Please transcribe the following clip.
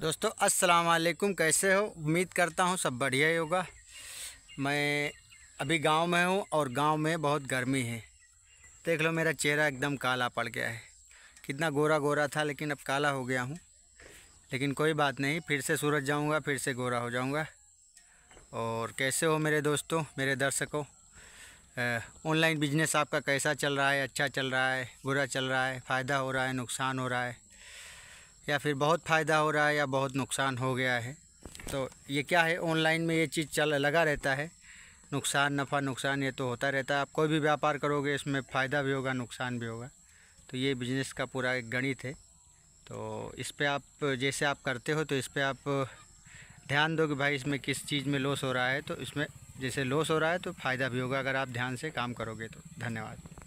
दोस्तों अस्सलाम वालेकुम कैसे हो उम्मीद करता हूँ सब बढ़िया ही होगा मैं अभी गांव में हूँ और गांव में बहुत गर्मी है देख लो मेरा चेहरा एकदम काला पड़ गया है कितना गोरा गोरा था लेकिन अब काला हो गया हूँ लेकिन कोई बात नहीं फिर से सूरज जाऊँगा फिर से गोरा हो जाऊँगा और कैसे हो मेरे दोस्तों मेरे दर्शकों ऑनलाइन बिजनेस आपका कैसा चल रहा है अच्छा चल रहा है बुरा चल रहा है फ़ायदा हो रहा है नुकसान हो रहा है या फिर बहुत फ़ायदा हो रहा है या बहुत नुकसान हो गया है तो ये क्या है ऑनलाइन में ये चीज़ चल लगा रहता है नुकसान नफ़ा नुकसान ये तो होता रहता है आप कोई भी व्यापार करोगे इसमें फ़ायदा भी होगा नुकसान भी होगा तो ये बिजनेस का पूरा एक गणित है तो इस पर आप जैसे आप करते हो तो इस पर आप ध्यान दो कि भाई इसमें किस चीज़ में लॉस हो रहा है तो इसमें जैसे लॉस हो रहा है तो फ़ायदा भी होगा अगर आप ध्यान से काम करोगे तो धन्यवाद